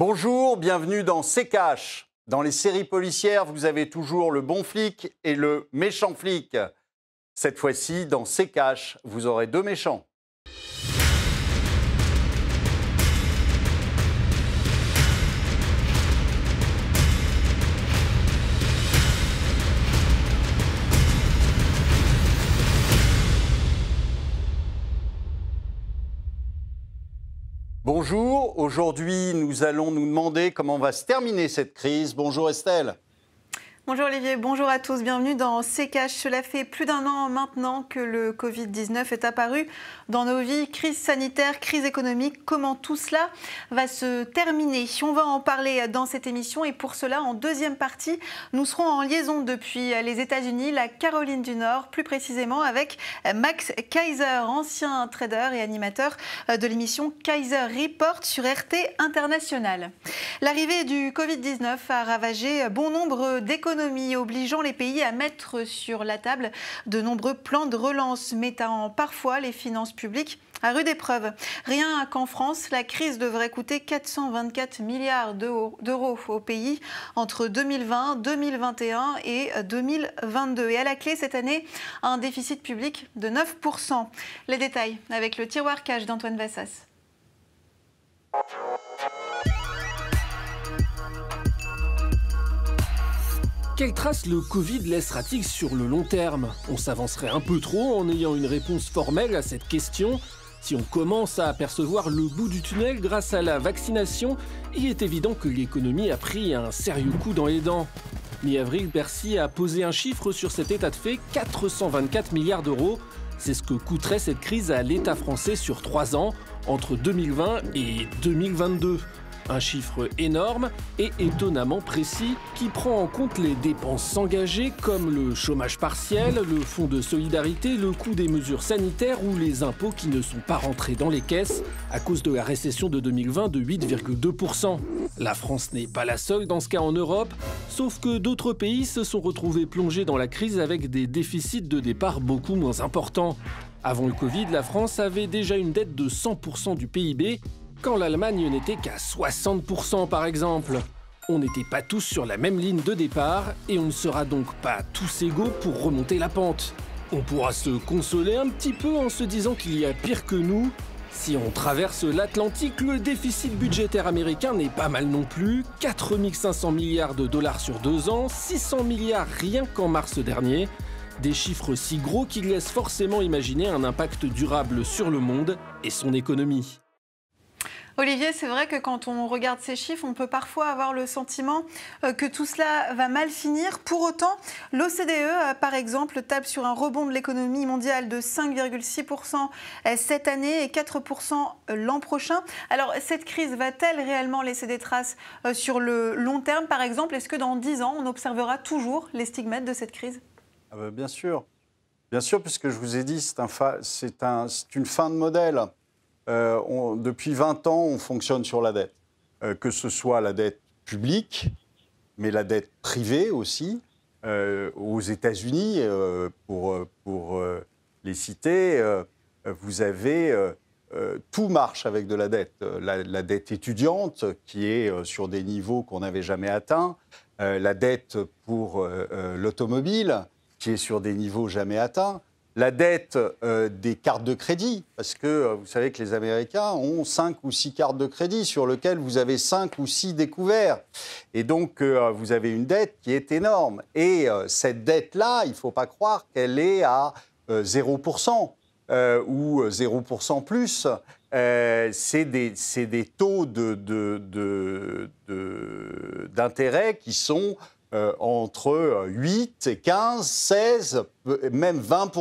Bonjour, bienvenue dans C'est Dans les séries policières, vous avez toujours le bon flic et le méchant flic. Cette fois-ci, dans C'est vous aurez deux méchants. bonjour. Aujourd'hui, nous allons nous demander comment va se terminer cette crise. Bonjour Estelle. Bonjour Olivier, bonjour à tous, bienvenue dans Cash. Cela fait plus d'un an maintenant que le Covid-19 est apparu dans nos vies, crise sanitaire, crise économique, comment tout cela va se terminer On va en parler dans cette émission et pour cela, en deuxième partie, nous serons en liaison depuis les États-Unis, la Caroline du Nord, plus précisément avec Max Kaiser, ancien trader et animateur de l'émission Kaiser Report sur RT International. L'arrivée du Covid-19 a ravagé bon nombre obligeant les pays à mettre sur la table de nombreux plans de relance, mettant parfois les finances publiques à rude épreuve. Rien qu'en France, la crise devrait coûter 424 milliards d'euros au pays entre 2020, 2021 et 2022. Et à la clé cette année, un déficit public de 9%. Les détails avec le tiroir cash d'Antoine Vassas. Quelles traces le Covid laissera-t-il sur le long terme On s'avancerait un peu trop en ayant une réponse formelle à cette question. Si on commence à apercevoir le bout du tunnel grâce à la vaccination, il est évident que l'économie a pris un sérieux coup dans les dents. Mi-avril, Bercy a posé un chiffre sur cet état de fait, 424 milliards d'euros. C'est ce que coûterait cette crise à l'État français sur trois ans, entre 2020 et 2022. Un chiffre énorme et étonnamment précis qui prend en compte les dépenses engagées comme le chômage partiel, le fonds de solidarité, le coût des mesures sanitaires ou les impôts qui ne sont pas rentrés dans les caisses à cause de la récession de 2020 de 8,2%. La France n'est pas la seule dans ce cas en Europe, sauf que d'autres pays se sont retrouvés plongés dans la crise avec des déficits de départ beaucoup moins importants. Avant le Covid, la France avait déjà une dette de 100% du PIB quand l'Allemagne n'était qu'à 60% par exemple. On n'était pas tous sur la même ligne de départ et on ne sera donc pas tous égaux pour remonter la pente. On pourra se consoler un petit peu en se disant qu'il y a pire que nous. Si on traverse l'Atlantique, le déficit budgétaire américain n'est pas mal non plus. 4 500 milliards de dollars sur deux ans, 600 milliards rien qu'en mars dernier. Des chiffres si gros qu'ils laissent forcément imaginer un impact durable sur le monde et son économie. Olivier, c'est vrai que quand on regarde ces chiffres, on peut parfois avoir le sentiment euh, que tout cela va mal finir. Pour autant, l'OCDE, euh, par exemple, tape sur un rebond de l'économie mondiale de 5,6% euh, cette année et 4% l'an prochain. Alors, cette crise va-t-elle réellement laisser des traces sur le long terme, par exemple Est-ce que dans 10 ans, on observera toujours les stigmates de cette crise ah ben, Bien sûr. Bien sûr, puisque je vous ai dit, c'est une fin de modèle. Euh, depuis 20 ans, on fonctionne sur la dette. Euh, que ce soit la dette publique, mais la dette privée aussi. Euh, aux États-Unis, pour, les citer, vous avez... tout marche avec de la dette. la dette étudiante, qui est sur des niveaux qu'on n'avait jamais atteints, la dette pour l'automobile, qui est sur des niveaux jamais atteints, la dette euh, des cartes de crédit, parce que euh, vous savez que les Américains ont 5 ou 6 cartes de crédit sur lesquelles vous avez 5 ou 6 découverts. Et donc, euh, vous avez une dette qui est énorme. Et cette dette-là, il ne faut pas croire qu'elle est à 0% ou 0% plus. c'est des, taux d'intérêt qui sont euh, entre 8 euh, et 15, 16, euh, même 20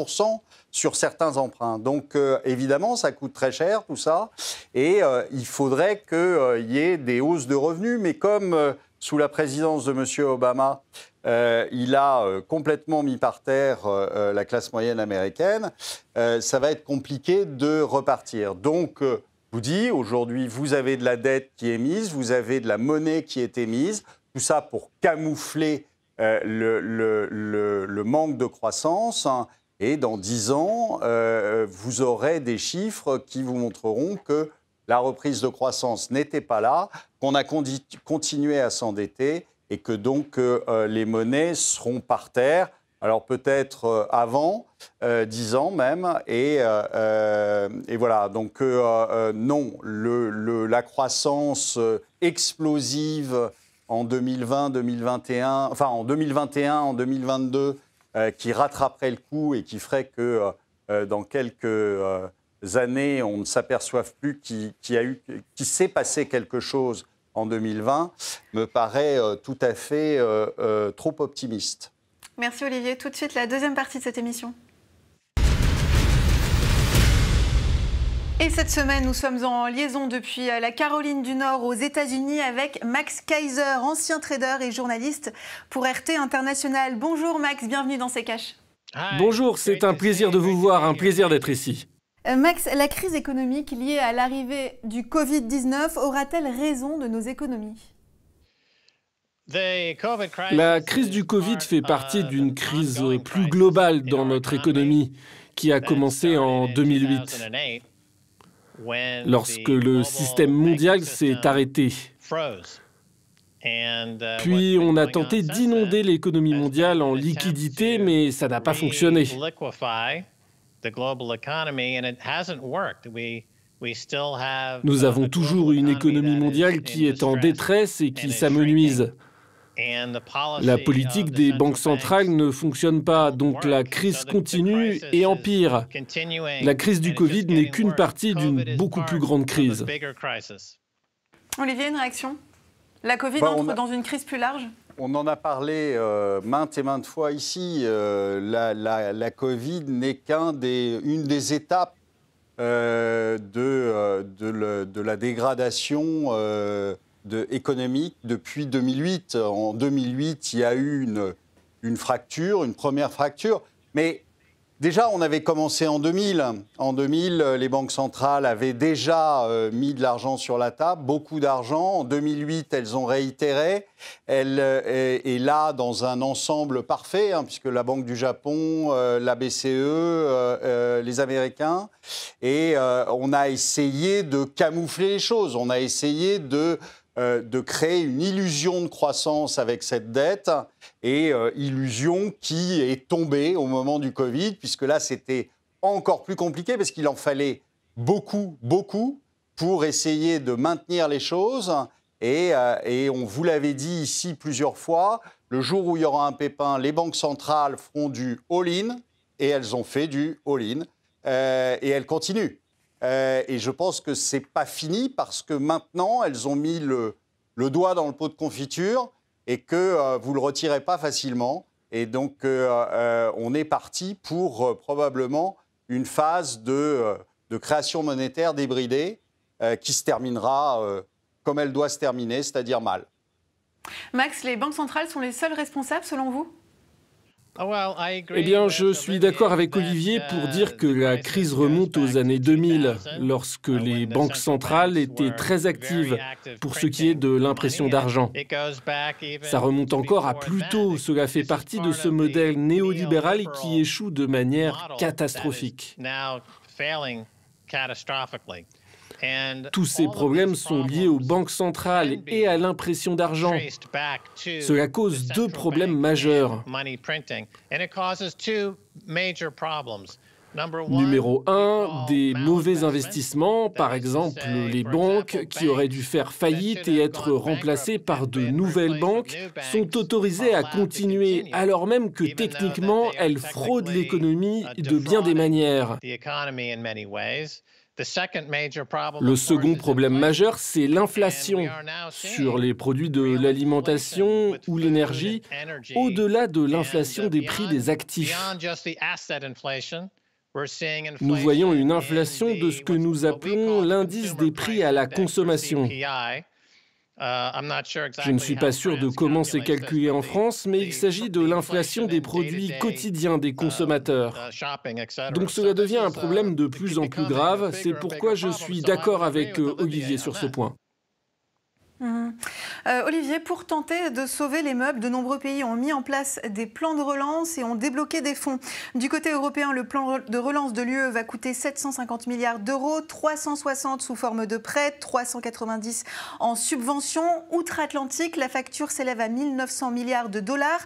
sur certains emprunts. Donc évidemment, ça coûte très cher tout ça, et il faudrait qu'il y ait des hausses de revenus, mais comme sous la présidence de M. Obama, il a complètement mis par terre la classe moyenne américaine, ça va être compliqué de repartir. Donc vous dis, aujourd'hui, vous avez de la dette qui est mise, vous avez de la monnaie qui est émise, ça pour camoufler euh, le, manque de croissance. Hein, et dans 10 ans, euh, vous aurez des chiffres qui vous montreront que la reprise de croissance n'était pas là, qu'on a continué à s'endetter et que donc euh, les monnaies seront par terre. Alors peut-être avant, dix ans même, et, voilà. Donc non, la croissance explosive en 2020, 2021, enfin en 2021, en 2022, euh, qui rattraperait le coup et qui ferait que euh, euh, dans quelques années, on ne s'aperçoive plus qu'il s'est passé quelque chose en 2020, me paraît tout à fait trop optimiste. Merci Olivier. Tout de suite, la deuxième partie de cette émission. Et cette semaine, nous sommes en liaison depuis euh, la Caroline du Nord aux États-Unis avec Max Kaiser, ancien trader et journaliste pour RT International. Bonjour Max, bienvenue dans ces caches. Bonjour, c'est un plaisir de vous voir, un plaisir d'être ici. Euh, Max, la crise économique liée à l'arrivée du Covid-19 aura-t-elle raison de nos économies La crise du Covid fait partie d'une crise plus globale dans notre économie qui a commencé en 2008 lorsque le système mondial s'est arrêté. Uh, Puis on a tenté d'inonder l'économie mondiale en liquidité, mais ça n'a pas fonctionné. Nous uh, avons toujours une économie mondiale qui est en détresse et qui s'amenuise. La politique des banques centrales ne fonctionne pas, donc la crise continue et empire. La crise du Covid n'est qu'une partie d'une beaucoup plus grande crise. Olivier, une réaction La Covid bah, entre dans une crise plus large on en a parlé euh, maintes et maintes fois ici. Euh, la, Covid n'est qu'une des, des étapes euh, de, de, de, la dégradation économique depuis 2008. En 2008, il y a eu une, une fracture, une première fracture, mais Déjà, on avait commencé en 2000. En 2000, les banques centrales avaient déjà euh, mis de l'argent sur la table, beaucoup d'argent. En 2008, elles ont réitéré. Elle est, là dans un ensemble parfait, hein, puisque la Banque du Japon, euh, la BCE, euh, les Américains. Et on a essayé de camoufler les choses. On a essayé de euh, de créer une illusion de croissance avec cette dette et euh, illusion qui est tombée au moment du Covid, puisque là, c'était encore plus compliqué parce qu'il en fallait beaucoup, beaucoup pour essayer de maintenir les choses. Euh, et, on vous l'avait dit ici plusieurs fois, le jour où il y aura un pépin, les banques centrales feront du all-in, et elles ont fait du all-in, et elles continuent. Euh, et je pense que ce n'est pas fini parce que maintenant, elles ont mis le, doigt dans le pot de confiture et que vous euh, vous le retirez pas facilement. Et donc, euh, on est parti pour probablement une phase de, de création monétaire débridée qui se terminera comme elle doit se terminer, c'est-à-dire mal. Max, les banques centrales sont les seules responsables selon vous ah, eh bien, je suis d'accord avec Olivier uh, pour dire que la crise remonte aux années 2000, lorsque les banques centrales étaient très actives pour ce qui est de l'impression d'argent. Ça remonte encore à plus tôt. Cela fait partie de ce modèle néolibéral qui échoue de manière catastrophique. Tous ces problèmes sont liés aux banques centrales et à l'impression d'argent. Cela cause deux problèmes majeurs. Numéro 1, des mauvais investissements, par exemple les banques qui auraient dû faire faillite et être remplacées par de nouvelles banques, sont autorisées à continuer alors même que techniquement elles fraudent l'économie de bien des manières. Le second problème majeur, c'est l'inflation sur les produits de l'alimentation ou l'énergie, au-delà de uh, l'inflation des prix des actifs. Nous voyons une inflation de ce que nous appelons l'indice des prix à la consommation, euh, je ne suis pas sûr de comment c'est calculé en France, mais il s'agit de l'inflation des produits quotidiens des um, consommateurs. Uh, Donc cela devient un uh, problème de plus en plus grave, c'est pourquoi je suis d'accord avec euh, Olivier sur ce point. Euh, Olivier, pour tenter de sauver les meubles, de nombreux pays ont mis en place des plans de relance et ont débloqué des fonds. Du côté européen, le plan de relance de l'UE va coûter 750 milliards d'euros, 360 sous forme de prêts, 390 en subventions. Outre-Atlantique, la facture s'élève à 1900 milliards de dollars.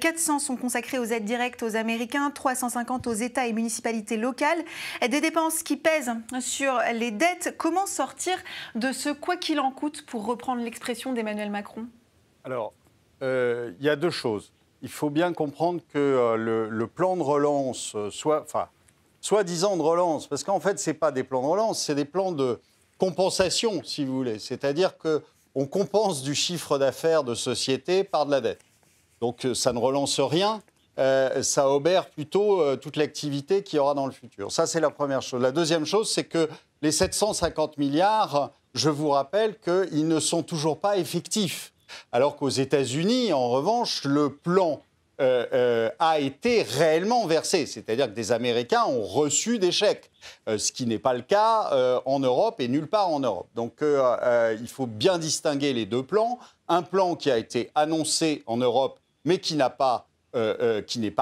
400 sont consacrés aux aides directes aux Américains, 350 aux États et municipalités locales. Des dépenses qui pèsent sur les dettes. Comment sortir de ce quoi qu'il en coûte pour reprendre l'expression d'Emmanuel Macron Alors, euh, il y a deux choses. Il faut bien comprendre que euh, le, plan de relance, euh, soit, enfin, soi-disant de relance, parce qu'en fait, ce n'est pas des plans de relance, c'est des plans de compensation, si vous voulez. C'est-à-dire qu'on compense du chiffre d'affaires de société par de la dette. Donc, ça ne relance rien. ça obère plutôt toute l'activité qu'il y aura dans le futur. Ça, c'est la première chose. La deuxième chose, c'est que les 750 milliards, je vous rappelle qu'ils ne sont toujours pas effectifs. Alors qu'aux États-Unis, en revanche, le plan euh, euh, a été réellement versé, c'est-à-dire que des Américains ont reçu des chèques, euh, ce qui n'est pas le cas en Europe et nulle part en Europe. Donc il faut bien distinguer les deux plans. Un plan qui a été annoncé en Europe mais qui n'est pas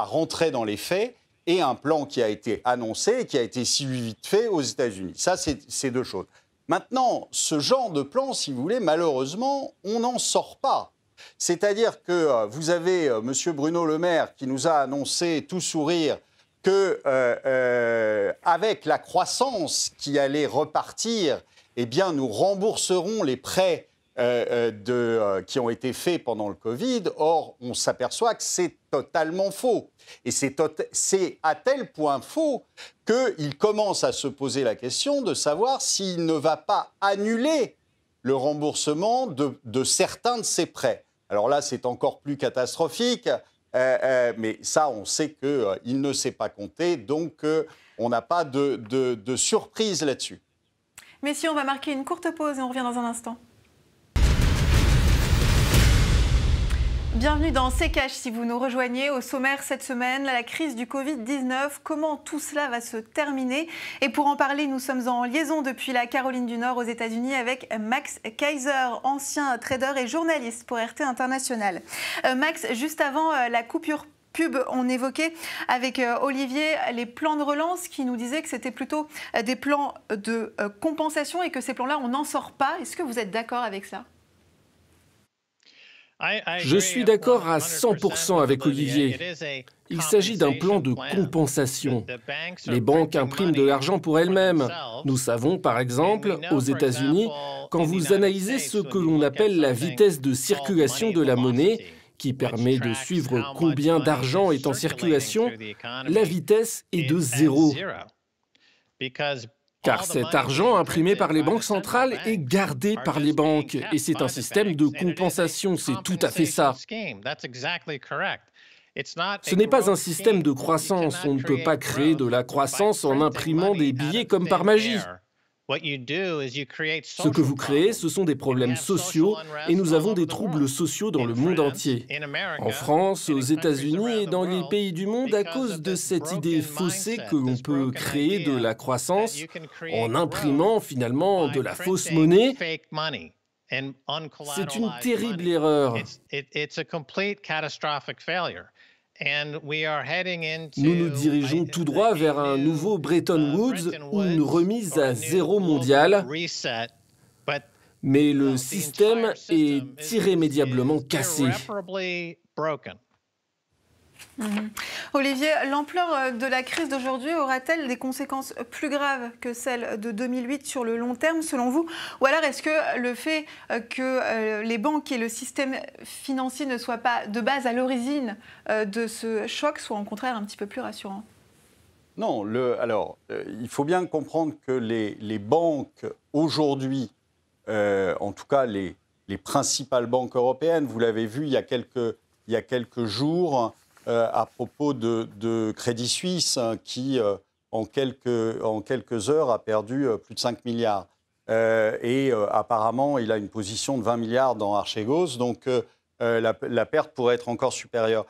rentré dans les faits, et un plan qui a été annoncé et qui a été suivi vite fait aux États-Unis. Ça, c'est deux choses. Maintenant, ce genre de plan, si vous voulez, malheureusement, on n'en sort pas. C'est-à-dire que euh, vous avez euh, M. Bruno Le Maire qui nous a annoncé tout sourire que euh, avec la croissance qui allait repartir, eh bien, nous rembourserons les prêts euh, euh, de, euh, qui ont été faits pendant le Covid. Or, on s'aperçoit que c'est totalement faux. Et c'est à tel point faux qu'il commence à se poser la question de savoir s'il ne va pas annuler le remboursement de, certains de ses prêts. Alors là, c'est encore plus catastrophique. mais ça, on sait qu'il ne s'est pas compté. donc on n'a pas de, de surprise là-dessus. Messieurs, on va marquer une courte pause et on revient dans un instant. Bienvenue dans C'est Cash si vous nous rejoignez. Au sommaire cette semaine, la crise du Covid-19, comment tout cela va se terminer. Et pour en parler, nous sommes en liaison depuis la Caroline du Nord aux États-Unis avec Max Kaiser, ancien trader et journaliste pour RT International. Euh, Max, juste avant euh, la coupure pub, on évoquait avec euh, Olivier les plans de relance qui nous disaient que c'était plutôt des plans de compensation et que ces plans-là, on n'en sort pas. Est-ce que vous êtes d'accord avec ça je suis d'accord à 100% avec Olivier. Il s'agit d'un plan de compensation. Les banques impriment de l'argent pour elles-mêmes. Nous savons, par exemple, aux États-Unis, quand vous analysez ce que l'on appelle la vitesse de circulation de la monnaie, qui permet de suivre combien d'argent est en circulation, la vitesse est de zéro. Car cet argent imprimé par les banques centrales est gardé par les banques. Et c'est un système de compensation, c'est tout à fait ça. Ce n'est pas un système de croissance. On ne peut pas créer de la croissance en imprimant des billets comme par magie. Ce que vous créez, ce sont des problèmes sociaux et nous avons des troubles sociaux dans le monde entier, en France, aux États-Unis et dans les pays du monde à cause de cette idée faussée que l'on peut créer de la croissance en imprimant finalement de la fausse monnaie. C'est une terrible erreur. Nous nous dirigeons tout droit vers un nouveau Bretton uh, Woods ou une remise à zéro mondiale, mais le système est irrémédiablement cassé. Mhm. Olivier, l'ampleur euh, de la crise d'aujourd'hui aura-t-elle des conséquences plus graves que celles de 2008 sur le long terme, selon vous Ou alors est-ce que le fait euh, que euh, les banques et le système financier ne soient pas de base à l'origine de ce choc soit en contraire un petit peu plus rassurant Non, alors il faut bien comprendre que les, banques aujourd'hui, en tout cas les, principales banques européennes, vous l'avez vu il y a quelques jours, euh, à propos de, Crédit Suisse hein, qui, euh, en, quelques, heures, a perdu euh, plus de 5 milliards. et apparemment, il a une position de 20 milliards dans Archegos, donc la, perte pourrait être encore supérieure.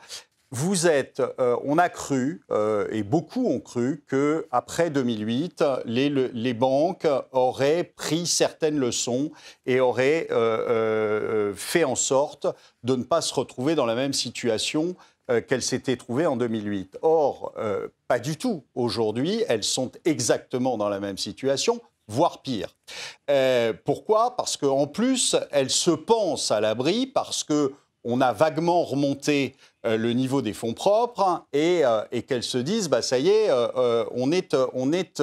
Vous êtes, on a cru, et beaucoup ont cru, qu'après 2008, les, les, banques auraient pris certaines leçons et auraient fait en sorte de ne pas se retrouver dans la même situation euh, qu'elles s'étaient trouvées en 2008. Or, euh, pas du tout. Aujourd'hui, elles sont exactement dans la même situation, voire pire. Euh, pourquoi Parce qu'en plus, elles se pensent à l'abri, parce que on a vaguement remonté le niveau des fonds propres et, qu'elles se disent, bah, ça y est, on est, on est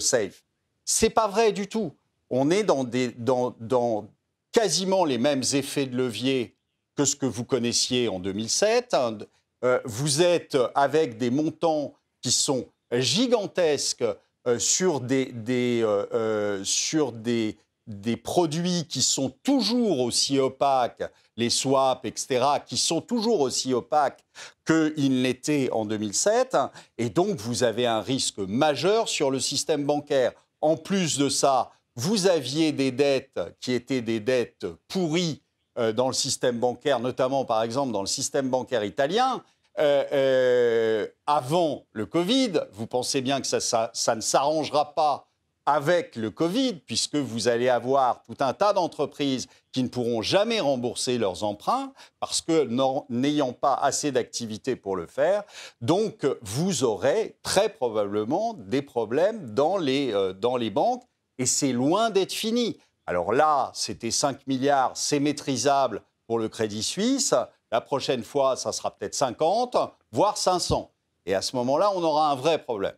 safe. C'est pas vrai du tout. On est dans, des, dans quasiment les mêmes effets de levier que ce que vous connaissiez en 2007. Hein, euh, vous êtes avec des montants qui sont gigantesques euh, sur des, euh, sur des, des produits qui sont toujours aussi opaques, les swaps, etc., qui sont toujours aussi opaques qu'ils l'étaient en 2007. Hein, et donc, vous avez un risque majeur sur le système bancaire. En plus de ça, vous aviez des dettes qui étaient des dettes pourries euh, dans le système bancaire, notamment par exemple dans le système bancaire italien, euh, euh, avant le Covid, vous pensez bien que ça, ne s'arrangera pas avec le Covid, puisque vous allez avoir tout un tas d'entreprises qui ne pourront jamais rembourser leurs emprunts, parce que n'ayant pas assez d'activité pour le faire, donc vous aurez très probablement des problèmes dans les banques, et c'est loin d'être fini. Alors là, c'était 5 milliards, c'est maîtrisable pour le Crédit Suisse. La prochaine fois, ça sera peut-être 50, voire 500. Et à ce moment-là, on aura un vrai problème.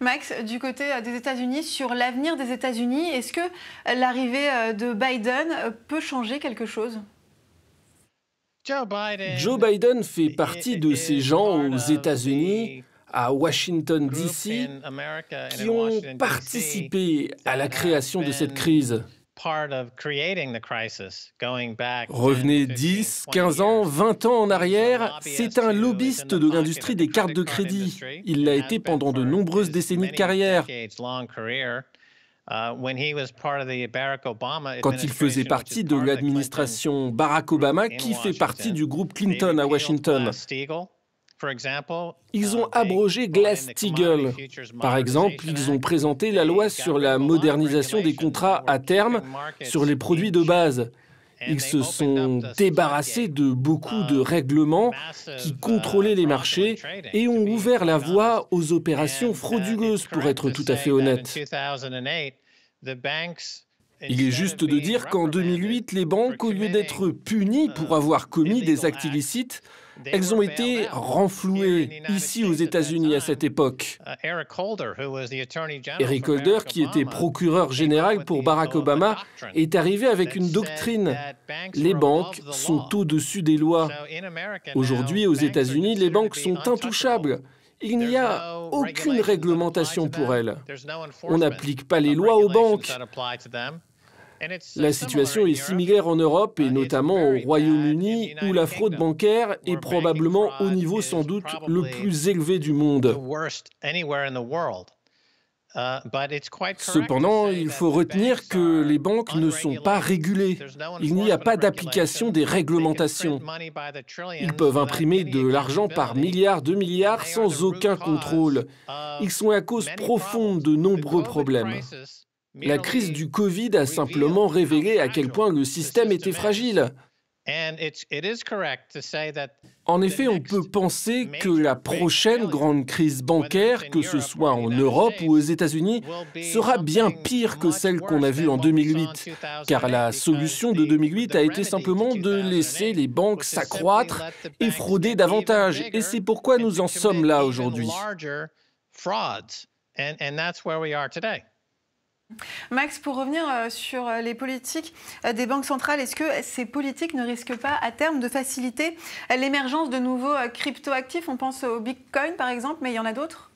Max, du côté euh, des États-Unis, sur l'avenir des États-Unis, est-ce que euh, l'arrivée euh, de Biden peut changer quelque chose Joe Biden fait partie de ces gens aux États-Unis à Washington, D.C., qui ont participé à la création de cette crise. Revenez 10, 15 ans, 20 ans en arrière, c'est un lobbyiste de l'industrie des cartes de crédit. Il l'a été pendant de nombreuses décennies de carrière. Uh, Quand il faisait partie de l'administration Barack Obama, qui fait partie du groupe Clinton à uh, Washington. Ils ont uh, abrogé Glass-Steagall. Par exemple, ils ont présenté la loi sur la modernisation des contrats à terme sur les produits de base. Ils se sont débarrassés de beaucoup de uh, règlements qui uh, contrôlaient les marchés et ont ouvert la voie aux opérations frauduleuses, pour être tout à fait honnête. Il est juste de dire qu'en 2008, les banques, au lieu d'être punies pour avoir commis des actes illicites, elles ont été renflouées ici aux États-Unis à cette époque. Uh, Eric Holder, qui était procureur général pour Barack Obama, est arrivé avec une doctrine. Les banques sont au-dessus des lois. Aujourd'hui, aux États-Unis, les banques sont intouchables. Il n'y a aucune réglementation pour elles. On n'applique pas les lois aux banques. La situation est similaire en Europe et uh, notamment au Royaume-Uni où la fraude bancaire est probablement au niveau sans doute le plus élevé du monde. Uh, Cependant, il faut retenir que les banques ne sont pas régulées. Il n'y a pas d'application des réglementations. Ils peuvent imprimer de l'argent par milliards de milliards sans aucun contrôle. Ils sont à cause profonde de nombreux problèmes. La crise du Covid a simplement révélé à quel point le système était fragile. En effet, on peut penser que la prochaine grande crise bancaire, que ce soit en Europe ou aux États-Unis, sera bien pire que celle qu'on a vue en 2008, car la solution de 2008 a été simplement de laisser les banques s'accroître et frauder davantage, et c'est pourquoi nous en sommes là aujourd'hui. Max, pour revenir euh, sur euh, les politiques euh, des banques centrales, est-ce que ces politiques ne risquent pas à terme de faciliter l'émergence de nouveaux cryptoactifs On pense au Bitcoin par exemple, mais il y en a d'autres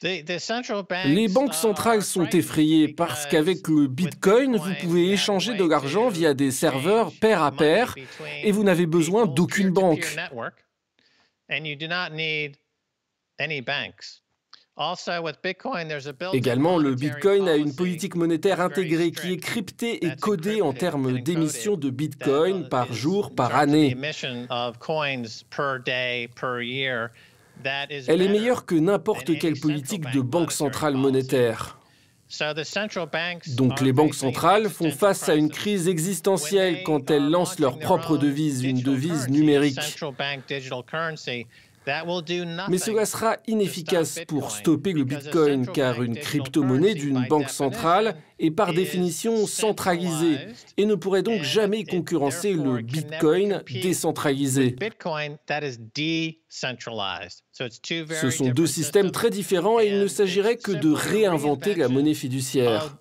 les banques centrales sont effrayées parce qu'avec le Bitcoin, vous pouvez échanger de l'argent via des serveurs pair à pair et vous n'avez besoin d'aucune banque. Également, le Bitcoin a une politique monétaire intégrée qui est cryptée et codée en termes d'émissions de Bitcoin par jour, par année. Elle est meilleure que n'importe quelle politique de banque centrale monétaire. Donc les banques centrales font face à une crise existentielle quand elles lancent leur propre devise, une devise numérique. Mais cela sera inefficace pour stopper le Bitcoin car une crypto-monnaie d'une banque centrale est par définition centralisée et ne pourrait donc jamais concurrencer le Bitcoin décentralisé. Ce sont deux systèmes très différents et il ne s'agirait que de réinventer la monnaie fiduciaire.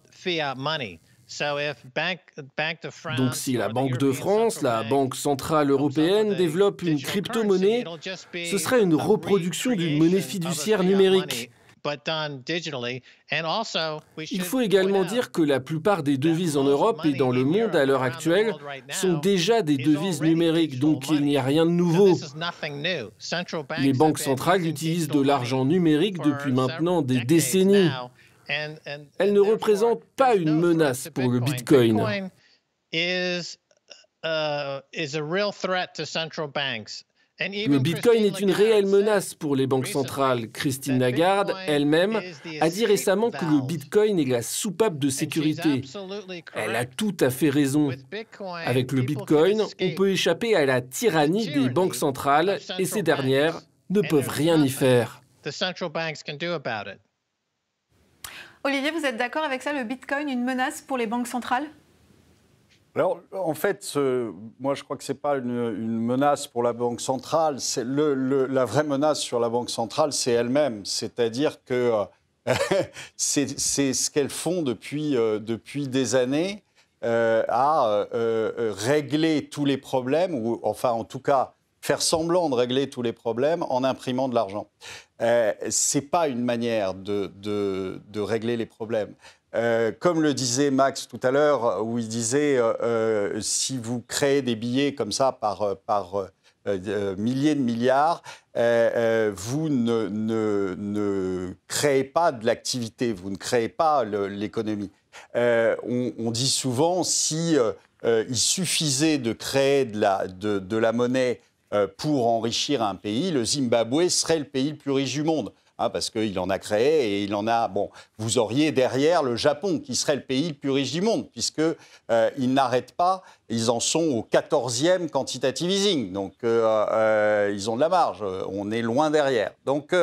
Donc si la Banque de France, la Banque centrale européenne, développe une crypto-monnaie, ce serait une reproduction d'une monnaie fiduciaire numérique. Il faut également dire que la plupart des devises en Europe et dans le monde à l'heure actuelle sont déjà des devises numériques, donc il n'y a rien de nouveau. Les banques centrales utilisent de l'argent numérique depuis maintenant des décennies. Elle ne représente pas une menace pour le Bitcoin. Uh, le Bitcoin est une réelle menace pour les banques centrales. Christine Lagarde, elle-même, a dit récemment que le Bitcoin est la soupape de sécurité. Elle a tout à fait raison. Avec le Bitcoin, on peut échapper à la tyrannie des banques centrales et ces dernières ne peuvent rien y faire. Olivier, vous êtes d'accord avec ça, le Bitcoin, une menace pour les banques centrales alors, en fait, moi, je crois que ce n'est pas une, menace pour la Banque centrale. C'est la vraie menace sur la Banque centrale, c'est elle-même. C'est-à-dire que c'est, ce qu'elles font depuis, euh, depuis des années euh, à euh, régler tous les problèmes, ou enfin, en tout cas, faire semblant de régler tous les problèmes en imprimant de l'argent. Euh, c'est pas une manière de, de, régler les problèmes. Euh, comme le disait Max tout à l'heure, où il disait euh, euh, si vous créez des billets comme ça par, par milliers de milliards, vous ne, ne, ne, créez pas de l'activité, vous ne créez pas l'économie. On, on, dit souvent si il suffisait de créer de la, de, de la monnaie euh, pour enrichir un pays, le Zimbabwe serait le pays le plus riche du monde. Hein, parce qu'il en a créé et il en a. Bon, vous auriez derrière le Japon, qui serait le pays le plus riche du monde, puisqu'ils euh, ils n'arrêtent pas. Ils en sont au 14e quantitative easing. Donc, euh, ils ont de la marge. On est loin derrière. Donc, on,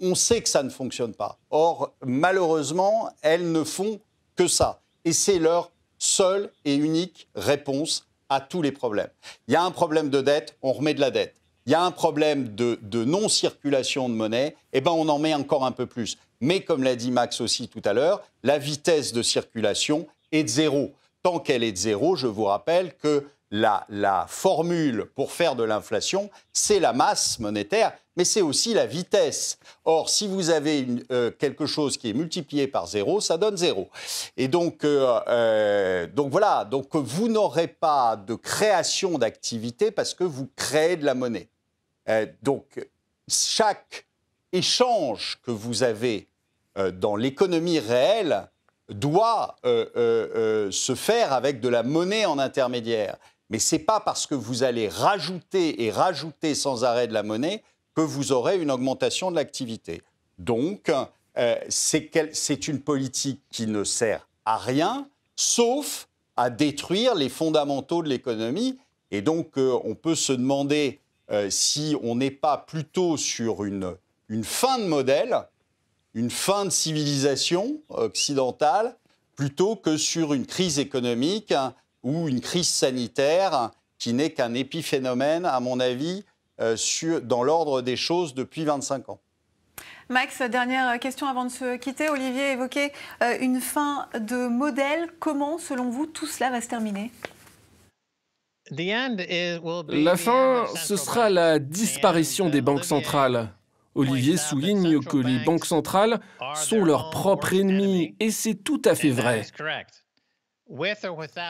on sait que ça ne fonctionne pas. Or, malheureusement, elles ne font que ça. Et c'est leur seule et unique réponse à tous les problèmes. Il y a un problème de dette, on remet de la dette. Il y a un problème de, non-circulation de monnaie, et eh ben on en met encore un peu plus. Mais comme l'a dit Max aussi tout à l'heure, la vitesse de circulation est de zéro. Tant qu'elle est de zéro, je vous rappelle que la formule pour faire de l'inflation, c'est la masse monétaire mais c'est aussi la vitesse. Or, si vous avez euh, quelque chose qui est multiplié par zéro, ça donne zéro. Et donc, euh, euh, donc voilà, donc vous n'aurez pas de création d'activité parce que vous créez de la monnaie. donc, chaque échange que vous avez dans l'économie réelle doit se faire avec de la monnaie en intermédiaire. Mais ce n'est pas parce que vous allez rajouter et rajouter sans arrêt de la monnaie que vous aurez une augmentation de l'activité. Donc, euh, c'est une politique qui ne sert à rien, sauf à détruire les fondamentaux de l'économie. Et donc, euh, on peut se demander euh, si on n'est pas plutôt sur une, fin de modèle, une fin de civilisation occidentale, plutôt que sur une crise économique ou une crise sanitaire qui n'est qu'un épiphénomène, à mon avis, euh, dans l'ordre des choses depuis 25 ans. Max, dernière question avant de se quitter. Olivier évoquait euh, une fin de modèle. Comment, selon vous, tout cela va se terminer La fin, ce sera la disparition des banques centrales. Olivier souligne que les banques centrales sont leurs propres ennemis, et c'est tout à fait vrai.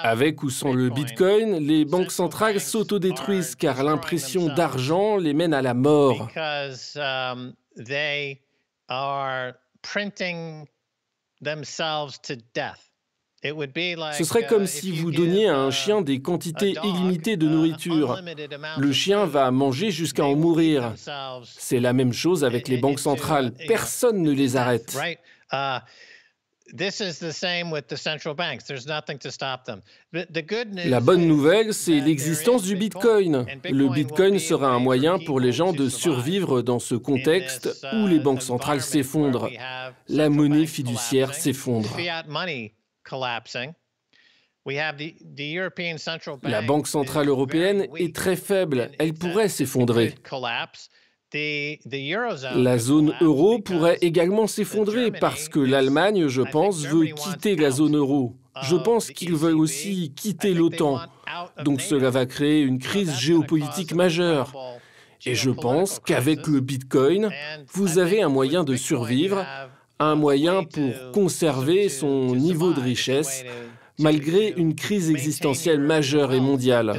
Avec ou sans le Bitcoin, les banques centrales s'autodétruisent car l'impression d'argent les mène à la mort. Um, Ce serait comme uh, si vous donniez à un uh, chien des quantités illimitées de nourriture. Le chien va manger jusqu'à en mourir. C'est la même chose avec les banques centrales. Personne ne les arrête. Uh, la bonne nouvelle, c'est l'existence du Bitcoin. Le Bitcoin sera un moyen pour les gens de survivre dans ce contexte uh, où les banques centrales s'effondrent, la monnaie fiduciaire s'effondre. La Banque centrale européenne est très faible, elle pourrait s'effondrer. La zone euro pourrait également s'effondrer parce que l'Allemagne, je pense, veut quitter la zone euro. Je pense qu'ils veulent aussi quitter l'OTAN. Donc cela va créer une crise géopolitique majeure. Et je pense qu'avec le Bitcoin, vous avez un moyen de survivre, un moyen pour conserver son niveau de richesse malgré une crise existentielle majeure et mondiale.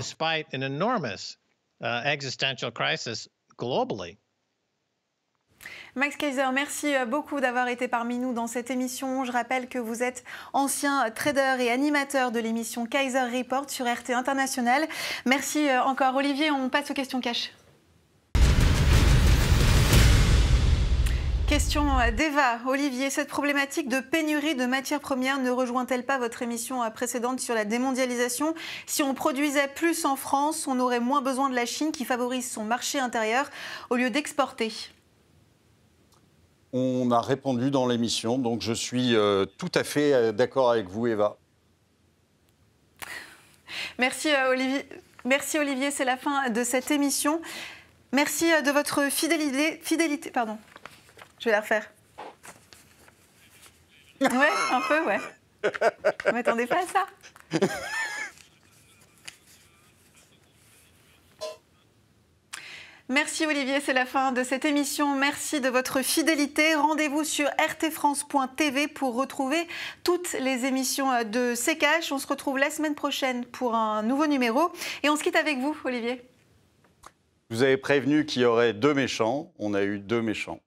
Max Kaiser, merci euh, beaucoup d'avoir été parmi nous dans cette émission. Je rappelle que vous êtes ancien trader et animateur de l'émission Kaiser Report sur RT International. Merci euh, encore Olivier, on passe aux questions cash. Question euh, d'Eva. Olivier, cette problématique de pénurie de matières premières ne rejoint-elle pas votre émission précédente sur la démondialisation Si on produisait plus en France, on aurait moins besoin de la Chine qui favorise son marché intérieur au lieu d'exporter on a répondu dans l'émission. Donc je suis euh, tout à fait euh, d'accord avec vous, Eva. Merci euh, Olivier. Merci Olivier, c'est la fin de cette émission. Merci de votre fidélité. fidélité pardon. Je vais la refaire. Ouais, un peu, ouais. Vous m'attendez pas à ça. Merci Olivier, c'est la fin de cette émission. Merci de votre fidélité. Rendez-vous sur rtfrance.tv pour retrouver toutes les émissions euh, de CKH. On se retrouve la semaine prochaine pour un nouveau numéro. Et on se quitte avec vous, Olivier. Vous avez prévenu qu'il y aurait deux méchants. On a eu deux méchants.